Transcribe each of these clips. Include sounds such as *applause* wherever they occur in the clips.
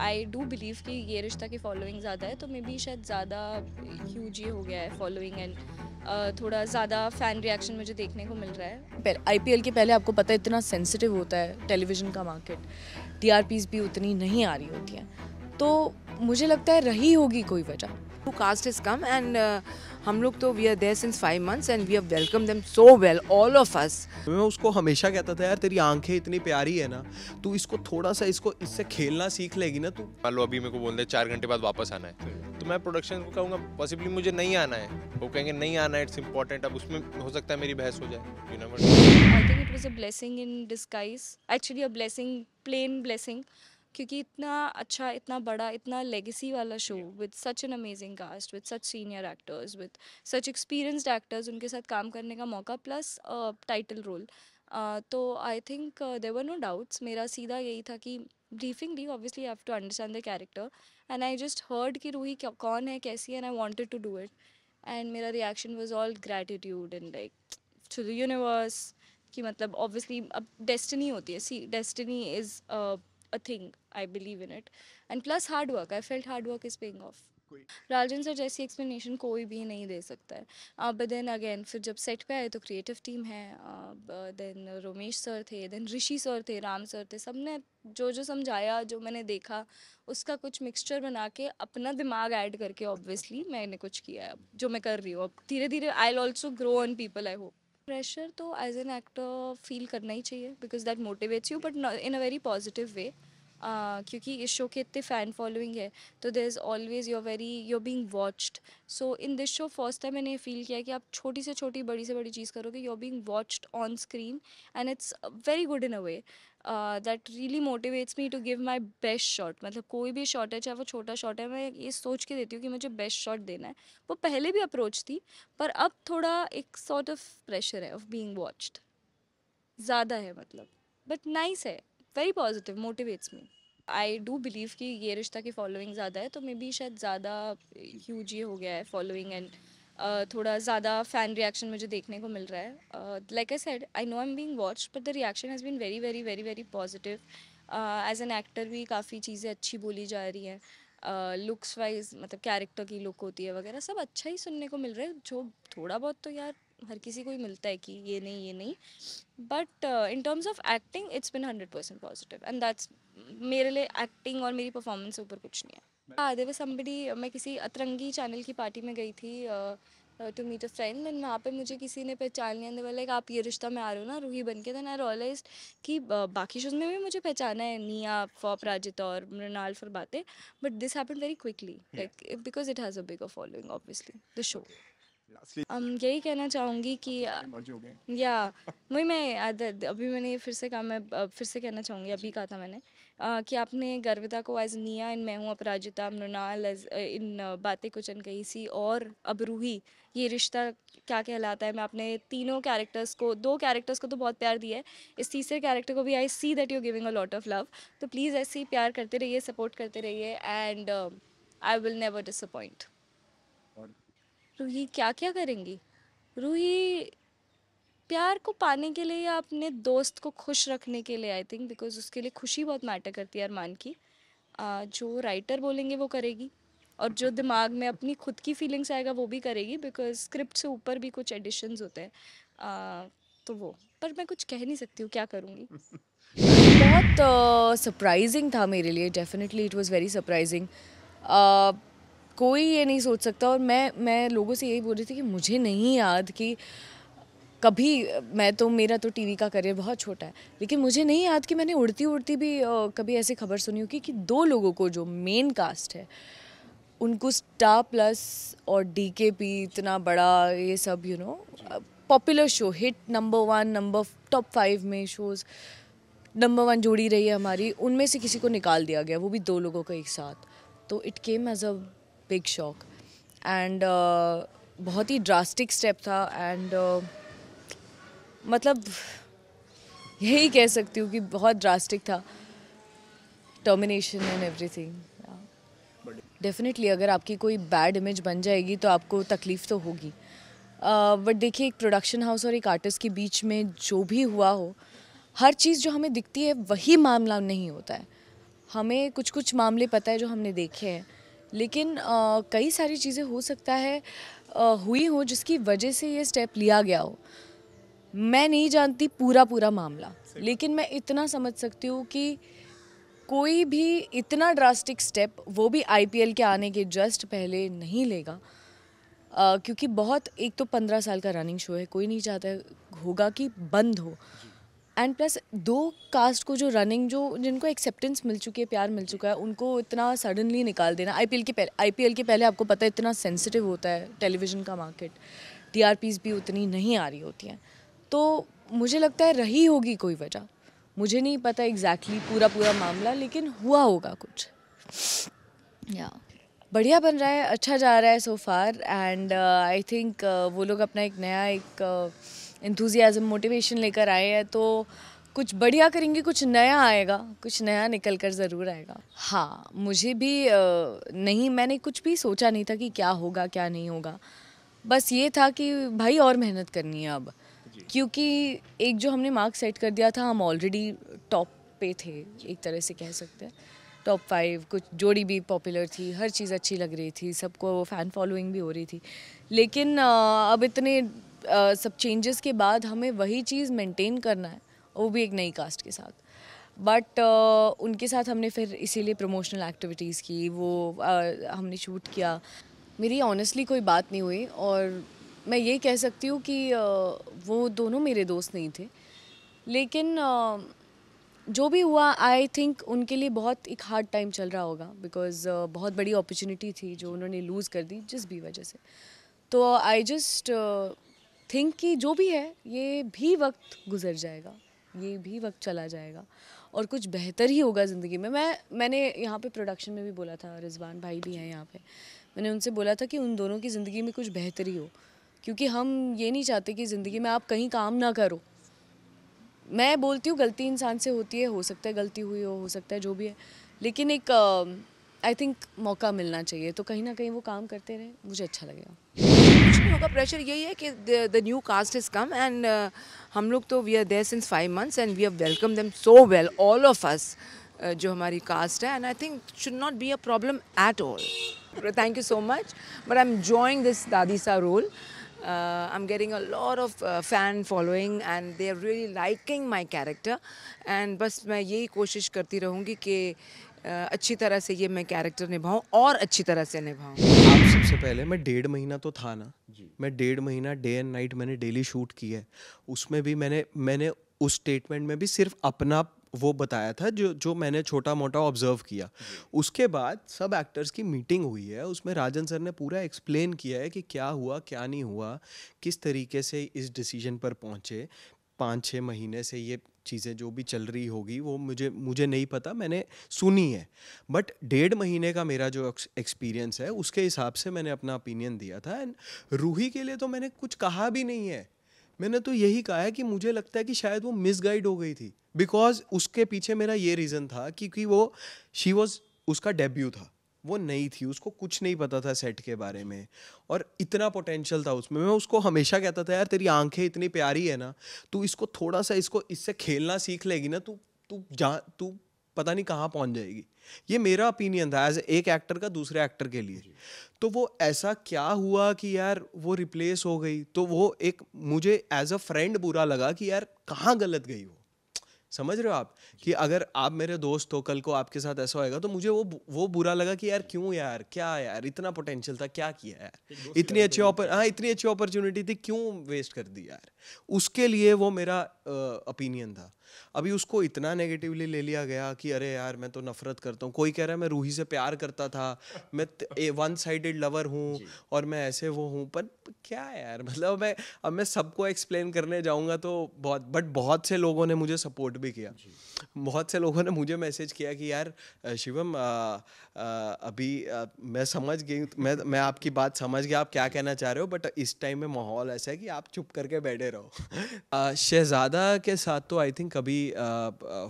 I do believe कि ये रिश्ता की फॉलोइंग ज़्यादा है तो मे बी शायद ज़्यादा ह्यूज ये हो गया है फॉलोइंग एंड थोड़ा ज़्यादा फ़ैन रिएक्शन मुझे देखने को मिल रहा है पी एल के पहले आपको पता है इतना सेंसिटिव होता है टेलीविज़न का मार्केट पीज़ भी उतनी नहीं आ रही होती हैं तो मुझे लगता है रही होगी कोई वजह कास्ट इज़ कम एंड हम लोग तो we are there since five months and we have welcome them so well all of us मैं उसको हमेशा कहता था यार तेरी आंखें इतनी प्यारी है ना तू इसको थोड़ा सा इसको इससे खेलना सीख लेगी ना तू मान लो अभी मेरे को बोल दे चार घंटे बाद वापस आना है तो मैं प्रोडक्शन को कहूँगा पॉसिबली मुझे नहीं आना है वो कहेंगे नहीं आना है इट्स इंपॉर्टेंट अब उसमें हो सकता है मेरी बहस हो जाए you know I think it was a blessing in disguise actually a blessing plain blessing क्योंकि इतना अच्छा इतना बड़ा इतना लेगेसी वाला show with such an amazing cast with such senior actors with such experienced actors उनके साथ काम करने का मौका प्लस टाइटल रोल तो I think there were no doubts मेरा सीधा यही था कि ब्रीफिंग दी obviously have to understand the character and I just heard कि रूही कौन है कैसी and I wanted to do it and मेरा reaction was all gratitude and like to the universe कि मतलब ऑब्वियसली अब डेस्टिनी होती है see destiny is a thing. I believe in it. And plus hard work. I felt hard work is paying off. Rajan sir जैसी explanation कोई भी नहीं दे सकता है बट देन अगेन फिर जब सेट पे आए तो क्रिएटिव टीम है देन रोमेश सर थे देन ऋषि सर थे राम सर थे सब ने जो जो समझाया जो मैंने देखा उसका कुछ मिक्सचर बना के अपना दिमाग ऐड करके ऑब्वियसली मैंने कुछ किया है जो मैं कर रही हूँ अब धीरे धीरे I also grow on people I hope pressure तो एज एन एक्टर फील करना ही चाहिए because that motivates you but in a very positive way क्योंकि इस शो के इतने फ़ैन फॉलोइंग है तो there is always your very your being watched so in this show first time मैंने फील किया कि आप छोटी से छोटी बड़ी से बड़ी चीज़ करोगे your being watched on screen and it's very good in a way that really motivates me to give my best shot मतलब कोई भी शॉट है चाहे वो छोटा शॉट है मैं ये सोच के देती हूँ कि मुझे बेस्ट शॉट देना है वो पहले भी अप्रोच थी पर अब थोड़ा एक सॉर्ट ऑफ प्रेशर है ऑफ बींग वॉचड ज़्यादा है मतलब बट नाइस है very positive motivates me I do believe कि ये रिश्ता की फॉलोइंग ज़्यादा है तो मे बी शायद ज़्यादा ह्यूज ये हो गया है फॉलोइंग एंड uh, थोड़ा ज़्यादा फ़ैन रिएक्शन मुझे देखने को मिल रहा है like I said I know I am being watch but the reaction has been very very very very positive as an actor भी काफ़ी चीज़ें अच्छी बोली जा रही हैं लुक्स वाइज मतलब कैरेक्टर की लुक होती है वगैरह सब अच्छा ही सुनने को मिल रहा है जो थोड़ा बहुत तो यार हर किसी को ही मिलता है कि ये नहीं ये नहीं but in terms of acting it's been hundred percent positive and that's मेरे लिए एक्टिंग और मेरी परफॉर्मेंस ऊपर कुछ नहीं है आधे वे संबड़ी uh, मैं किसी अतरंगी चैनल की पार्टी में गई थी to meet a friend and वहाँ पे मुझे किसी ने पहचान लिया अंदर वाला आप ये रिश्ता में आ रहे हो ना रूही बन के देन आई रियलाइज कि uh, बाकी शोज में भी मुझे पहचाना है निया फॉर प्राजित और मृणाल फॉर बातें but this happen very quickly like because it has a big following obviously the show यही कहना चाहूँगी कि या *laughs* वही मैं अभी मैंने फिर से कहा मैं फिर से कहना चाहूँगी अभी कहा था मैंने आ, कि आपने गर्विता को एज निया इन मैं हूँ अपराजिता मृणाल एज इन बातें कुछ अन कही सी और अबरूही ये रिश्ता क्या कहलाता है मैं आपने तीनों कैरेक्टर्स को दो कैरेक्टर्स को तो बहुत प्यार दिया है इस तीसरे कैरेक्टर को भी I see that you giving a lot of love तो प्लीज़ ऐसे ही प्यार करते रहिए सपोर्ट करते रहिए and I will never disappoint Ruhi क्या क्या करेंगी रूही प्यार को पाने के लिए या अपने दोस्त को खुश रखने के लिए आई थिंक बिकॉज उसके लिए खुशी बहुत मैटर करती है अरमान की आ, जो राइटर बोलेंगे वो करेगी और जो दिमाग में अपनी खुद की फीलिंग्स आएगा वो भी करेगी बिकॉज स्क्रिप्ट से ऊपर भी कुछ एडिशन होते हैं तो वो पर मैं कुछ कह नहीं सकती हूँ क्या करूँगी *laughs* बहुत सरप्राइजिंग uh, था मेरे लिए definitely it was very surprising कोई ये नहीं सोच सकता और मैं मैं लोगों से यही बोल रही थी कि मुझे नहीं याद कि कभी मैं तो मेरा तो टीवी का करियर बहुत छोटा है लेकिन मुझे नहीं याद कि मैंने उड़ती उड़ती भी कभी ऐसी खबर सुनी होगी कि दो लोगों को जो मेन कास्ट है उनको स्टार प्लस और डी के पी इतना बड़ा ये सब you know popular show hit number one number top five में शोज़ नंबर वन जोड़ी रही है हमारी उनमें से किसी को निकाल दिया गया वो भी दो लोगों का एक साथ तो it came as a big shock and uh, बहुत ही ड्रास्टिक स्टेप था एंड uh, मतलब यही कह सकती हूँ कि बहुत ड्रास्टिक था टर्मिनेशन एंड एवरीथिंग डेफिनेटली अगर आपकी कोई बैड इमेज बन जाएगी तो आपको तकलीफ़ तो होगी बट uh, देखिए एक प्रोडक्शन हाउस और एक आर्टिस्ट के बीच में जो भी हुआ हो हर चीज़ जो हमें दिखती है वही मामला नहीं होता है हमें कुछ कुछ मामले पता है जो हमने देखे हैं लेकिन आ, कई सारी चीज़ें हो सकता है आ, हुई हो जिसकी वजह से ये स्टेप लिया गया हो मैं नहीं जानती पूरा पूरा मामला लेकिन मैं इतना समझ सकती हूँ कि कोई भी इतना ड्रास्टिक स्टेप वो भी आईपीएल के आने के जस्ट पहले नहीं लेगा आ, क्योंकि बहुत एक तो पंद्रह साल का रनिंग शो है कोई नहीं चाहता होगा कि बंद हो एंड प्लस दो कास्ट को जो रनिंग जो जिनको एक्सेप्टेंस मिल चुकी है प्यार मिल चुका है उनको इतना सडनली निकाल देना एल के पहले एल के पहले आपको पता है इतना सेंसिटिव होता है टेलीविज़न का मार्केट पीज़ भी उतनी नहीं आ रही होती हैं तो मुझे लगता है रही होगी कोई वजह मुझे नहीं पता एग्जैक्टली exactly पूरा पूरा मामला लेकिन हुआ होगा कुछ या yeah. बढ़िया बन रहा है अच्छा जा रहा है सो फार एंड आई थिंक वो लोग अपना एक नया एक uh, इंथुजियाज़म मोटिवेशन लेकर आए हैं तो कुछ बढ़िया करेंगे कुछ नया आएगा कुछ नया निकल कर ज़रूर आएगा हाँ मुझे भी नहीं मैंने कुछ भी सोचा नहीं था कि क्या होगा क्या नहीं होगा बस ये था कि भाई और मेहनत करनी है अब क्योंकि एक जो हमने मार्क सेट कर दिया था हम ऑलरेडी टॉप पे थे एक तरह से कह सकते हैं टॉप फाइव कुछ जोड़ी भी पॉपुलर थी हर चीज़ अच्छी लग रही थी सबको फ़ैन फॉलोइंग भी हो रही थी लेकिन अब इतने सब चेंजेस के बाद हमें वही चीज़ मेंटेन करना है वो भी एक नई कास्ट के साथ बट uh, उनके साथ हमने फिर इसीलिए प्रमोशनल एक्टिविटीज़ की वो uh, हमने शूट किया मेरी ऑनेस्टली कोई बात नहीं हुई और मैं ये कह सकती हूँ कि uh, वो दोनों मेरे दोस्त नहीं थे लेकिन जो भी हुआ आई थिंक उनके लिए बहुत एक हार्ड टाइम चल रहा होगा बिकॉज बहुत बड़ी अपॉर्चुनिटी थी जो उन्होंने लूज़ कर दी जिस भी वजह से तो आई जस्ट थिंक कि जो भी है ये भी वक्त गुजर जाएगा ये भी वक्त चला जाएगा और कुछ बेहतर ही होगा ज़िंदगी में मैं मैंने यहाँ पे प्रोडक्शन में भी बोला था रिजवान भाई भी हैं यहाँ पे मैंने उनसे बोला था कि उन दोनों की ज़िंदगी में कुछ बेहतर ही हो क्योंकि हम ये नहीं चाहते कि ज़िंदगी में आप कहीं काम ना करो मैं बोलती हूँ गलती इंसान से होती है हो सकता है गलती हुई हो हो सकता है जो भी है लेकिन एक आई थिंक मौका मिलना चाहिए तो कहीं ना कहीं वो काम करते रहे मुझे अच्छा लगेगा लोगों का प्रेशर यही है कि the new cast is come and हम लोग तो we are there since five months and we are welcome them so well all of us जो हमारी कास्ट है and I think should not be a problem at all thank you so much but I am joining this दादी सा role Uh, I'm getting a lot of uh, fan following and they are really liking my character and बस मैं यही कोशिश करती रहूँगी कि uh, अच्छी तरह से ये मैं कैरेक्टर निभाऊँ और अच्छी तरह से निभाऊँ सबसे पहले मैं डेढ़ महीना तो था ना मैं डेढ़ महीना डे एंड नाइट मैंने डेली शूट की है उसमें भी मैंने मैंने उस स्टेटमेंट में भी सिर्फ अपना वो बताया था जो जो मैंने छोटा मोटा ऑब्जर्व किया उसके बाद सब एक्टर्स की मीटिंग हुई है उसमें राजन सर ने पूरा एक्सप्लेन किया है कि क्या हुआ क्या नहीं हुआ किस तरीके से इस डिसीजन पर पहुँचे पाँच छः महीने से ये चीज़ें जो भी चल रही होगी वो मुझे मुझे नहीं पता मैंने सुनी है बट डेढ़ महीने का मेरा जो एक्सपीरियंस है उसके हिसाब से मैंने अपना ओपिनियन दिया था एंड रूही के लिए तो मैंने कुछ कहा भी नहीं है मैंने तो यही कहा है कि मुझे लगता है कि शायद वो मिसगाइड हो गई थी बिकॉज उसके पीछे मेरा ये रीज़न था क्योंकि वो शी वॉज उसका डेब्यू था वो नहीं थी उसको कुछ नहीं पता था सेट के बारे में और इतना पोटेंशियल था उसमें मैं उसको हमेशा कहता था यार तेरी आंखें इतनी प्यारी है ना तू इसको थोड़ा सा इसको इससे खेलना सीख लेगी ना तू तू जा तू पता नहीं कहाँ पहुँच जाएगी ये मेरा ओपिनियन था एज एक एक्टर का दूसरे एक्टर के लिए तो वो ऐसा क्या हुआ कि यार वो रिप्लेस हो गई तो वो एक मुझे एज अ फ्रेंड बुरा लगा कि यार कहाँ गलत गई वो समझ रहे हो आप कि अगर आप मेरे दोस्त हो कल को आपके साथ ऐसा होएगा तो मुझे वो वो बुरा लगा कि यार क्यों यार क्या यार इतना पोटेंशियल था क्या किया यार हाँ, इतनी अच्छी ऑपर हाँ इतनी अच्छी अपॉर्चुनिटी थी क्यों वेस्ट कर दी यार उसके लिए वो मेरा ओपिनियन था अभी उसको इतना नेगेटिवली ले लिया गया कि अरे यार मैं तो नफरत करता हूँ कोई कह रहा है मैं रूही से प्यार करता था मैं वन साइडेड लवर हूँ और मैं ऐसे वो हूँ पर क्या यार मतलब मैं अब मैं सबको एक्सप्लेन करने जाऊँगा तो बहुत बट बहुत से लोगों ने मुझे सपोर्ट भी किया बहुत से लोगों ने मुझे मैसेज किया कि यार शिवम अभी मैं समझ गई तो मैं मैं आपकी बात समझ गया आप क्या कहना चाह रहे हो बट इस टाइम में माहौल ऐसा है कि आप चुप करके बैठे रहो *laughs* शहज़ादा के साथ तो आई थिंक कभी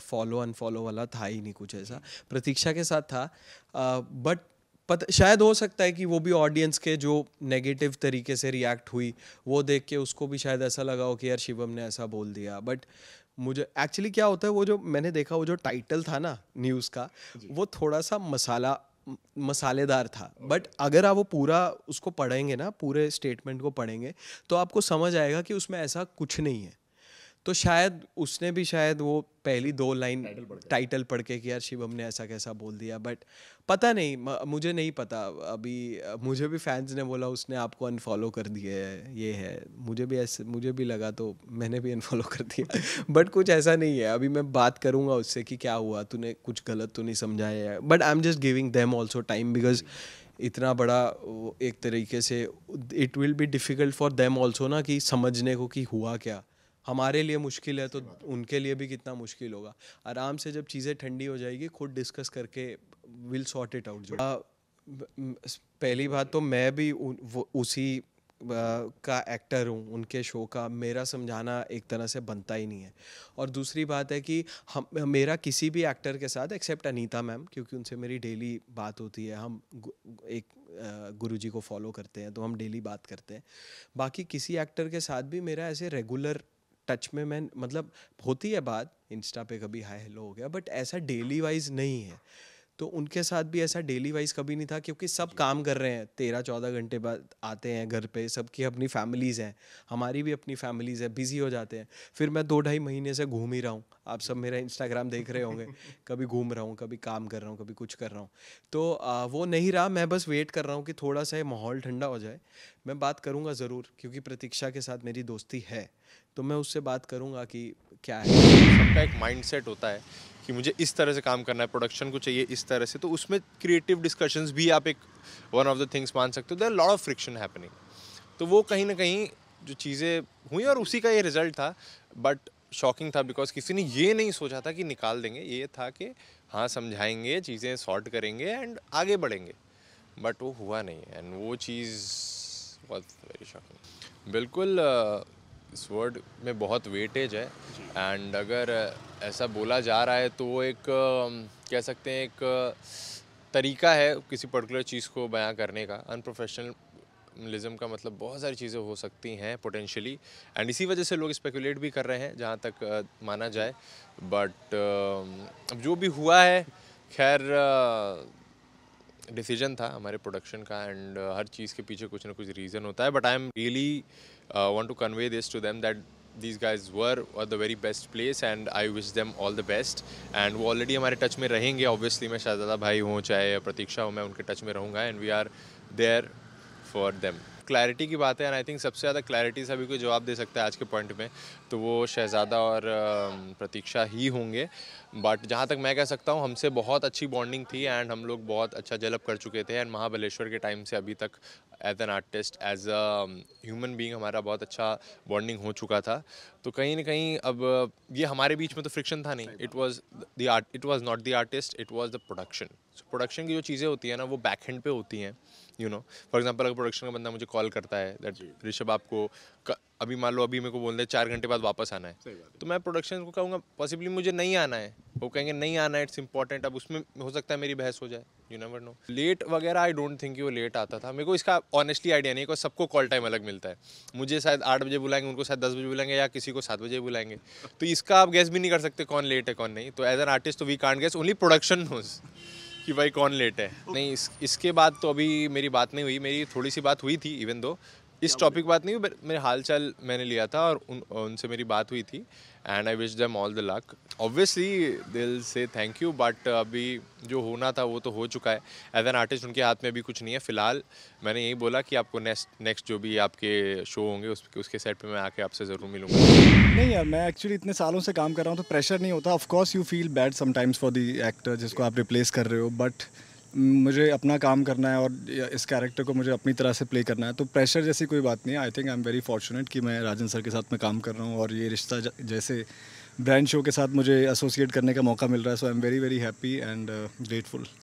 फॉलो अनफॉलो वाला था ही नहीं कुछ ऐसा प्रतीक्षा के साथ था बट पत, शायद हो सकता है कि वो भी ऑडियंस के जो नेगेटिव तरीके से रिएक्ट हुई वो देख के उसको भी शायद ऐसा लगा हो कि यार शिवम ने ऐसा बोल दिया बट मुझे एक्चुअली क्या होता है वो जो मैंने देखा वो जो टाइटल था ना न्यूज़ का वो थोड़ा सा मसाला मसालेदार था बट अगर आप वो पूरा उसको पढ़ेंगे ना पूरे स्टेटमेंट को पढ़ेंगे तो आपको समझ आएगा कि उसमें ऐसा कुछ नहीं है तो शायद उसने भी शायद वो पहली दो लाइन टाइटल पढ़ के कि यार शिवम ने ऐसा कैसा बोल दिया बट पता नहीं मुझे नहीं पता अभी मुझे भी फैंस ने बोला उसने आपको अनफॉलो कर दिया है ये है मुझे भी ऐसे मुझे भी लगा तो मैंने भी अनफॉलो कर दिया बट *laughs* कुछ ऐसा नहीं है अभी मैं बात करूँगा उससे कि क्या हुआ तूने कुछ गलत तो नहीं समझाया है but I am just giving them also time because इतना बड़ा एक तरीके से it will be difficult for them also ना कि समझने को कि हुआ क्या हमारे लिए मुश्किल है तो उनके लिए भी कितना मुश्किल होगा आराम से जब चीज़ें ठंडी हो जाएगी खुद डिस्कस करके विल सॉर्ट इट आउट जो हाँ। पहली बात तो मैं भी उ, उसी का एक्टर हूँ उनके शो का मेरा समझाना एक तरह से बनता ही नहीं है और दूसरी बात है कि हम मेरा किसी भी एक्टर के साथ एक्सेप्ट अनीता मैम क्योंकि उनसे मेरी डेली बात होती है हम एक गुरुजी को फॉलो करते हैं तो हम डेली बात करते हैं बाकी किसी एक्टर के साथ भी मेरा ऐसे रेगुलर टच में मैं मतलब होती है बात इंस्टा पे कभी हाई हेलो हो गया बट ऐसा डेली वाइज नहीं है तो उनके साथ भी ऐसा डेली वाइज कभी नहीं था क्योंकि सब काम कर रहे हैं तेरह चौदह घंटे बाद आते हैं घर पे सबकी अपनी फैमिलीज़ हैं हमारी भी अपनी फैमिलीज़ है बिज़ी हो जाते हैं फिर मैं दो ढाई महीने से घूम ही रहा हूँ आप सब मेरा इंस्टाग्राम देख रहे होंगे *laughs* कभी घूम रहा हूँ कभी काम कर रहा हूँ कभी कुछ कर रहा हूँ तो आ, वो नहीं रहा मैं बस वेट कर रहा हूँ कि थोड़ा सा माहौल ठंडा हो जाए मैं बात करूँगा ज़रूर क्योंकि प्रतीक्षा के साथ मेरी दोस्ती है तो मैं उससे बात करूँगा कि क्या है सबका एक माइंडसेट होता है कि मुझे इस तरह से काम करना है प्रोडक्शन को चाहिए इस तरह से तो उसमें क्रिएटिव डिस्कशंस भी आप एक वन ऑफ द थिंग्स मान सकते हो there lot of friction happening तो वो कहीं ना कहीं जो चीज़ें हुई और उसी का ये रिजल्ट था बट शॉकिंग था बिकॉज किसी ने ये नहीं सोचा था कि निकाल देंगे ये था कि हाँ समझाएंगे चीज़ें सॉर्ट करेंगे एंड आगे बढ़ेंगे बट वो हुआ नहीं एंड वो चीज़ वेरी शॉकिंग बिल्कुल uh, इस वर्ड में बहुत वेटेज है एंड अगर ऐसा बोला जा रहा है तो वो एक कह सकते हैं एक तरीका है किसी पर्टिकुलर चीज़ को बयां करने का अनप्रोफेशनलिज्म का मतलब बहुत सारी चीज़ें हो सकती हैं पोटेंशियली एंड इसी वजह से लोग स्पेकुलेट भी कर रहे हैं जहाँ तक माना जाए बट अब जो भी हुआ है खैर डिसीजन था हमारे प्रोडक्शन का एंड हर चीज़ के पीछे कुछ ना कुछ रीज़न होता है but I am really uh, want to convey this to them that these guys were at the very best place and I wish them all the best and वो already हमारे touch में रहेंगे obviously मैं शाहजादा भाई हूँ चाहे प्रतीक्षा हूँ मैं उनके touch में रहूँगा and we are there for them clarity की बात है एंड आई थिंक सबसे ज़्यादा क्लैरिटी से अभी कोई जवाब दे सकता है आज के पॉइंट में तो वो शहज़ादा और प्रतीक्षा ही होंगे बट जहाँ तक मैं कह सकता हूँ हमसे बहुत अच्छी बॉन्डिंग थी एंड हम लोग बहुत अच्छा डेवलप कर चुके थे एंड महाबलेश्वर के टाइम से अभी तक as an artist as a human being हमारा बहुत अच्छा बॉन्डिंग हो चुका था तो कहीं ना कहीं अब ये हमारे बीच में तो फ्रिक्शन था नहीं it was the art it was not the artist it was the production production की जो चीज़ें होती है ना वो बैक हैंड पे होती हैं यू नो फॉर एग्जांपल अगर प्रोडक्शन का बंदा मुझे कॉल करता है दैट ऋषभ आपको अभी मान लो अभी मेरे को बोल दे चार घंटे बाद वापस आना है तो मैं प्रोडक्शन को कहूँगा पॉसिबली मुझे नहीं आना है वो कहेंगे नहीं आना है इट्स इंपॉर्टेंट अब उसमें हो सकता है मेरी बहस हो जाए यू नेवर नो लेट वगैरह आई डोंट थिंक वो लेट आता था मेरे को इसका ऑनेस्टली आइडिया नहीं है सबको कॉल टाइम अलग मिलता है मुझे शायद आठ बजे बुलाएंगे उनको शायद दस बजे बुलाएंगे या किसी को सात बजे बुलाएंगे तो इसका आप गैस भी नहीं कर सकते कौन लेट है कौन नहीं तो एज एन आर्टिस्ट तो we can't guess only production knows कि भाई कौन लेट है नहीं इस, इसके बाद तो अभी मेरी बात नहीं हुई मेरी थोड़ी सी बात हुई थी इवन दो इस टॉपिक बात नहीं हुई मेरे हाल चाल मैंने लिया था और उन, उनसे मेरी बात हुई थी and I wish them all the luck obviously दिल से थैंक यू बट अभी जो होना था वो तो हो चुका है एज एन आर्टिस्ट उनके हाथ में अभी कुछ नहीं है फिलहाल मैंने यही बोला कि आपको नेक्स्ट नेक्स्ट जो भी आपके शो होंगे उस, उसके सेट पे मैं आके आपसे ज़रूर मिलूंगा नहीं यार मैं एक्चुअली इतने सालों से काम कर रहा हूँ तो प्रेशर नहीं होता of course you feel bad sometimes for the actor जिसको आप रिप्लेस कर रहे हो बट but... मुझे अपना काम करना है और इस कैरेक्टर को मुझे अपनी तरह से प्ले करना है तो प्रेशर जैसी कोई बात नहीं है I think I am very fortunate कि मैं राजन सर के साथ में काम कर रहा हूँ और ये रिश्ता जैसे ब्रांड शो के साथ मुझे एसोसिएट करने का मौका मिल रहा है so I am very very happy and grateful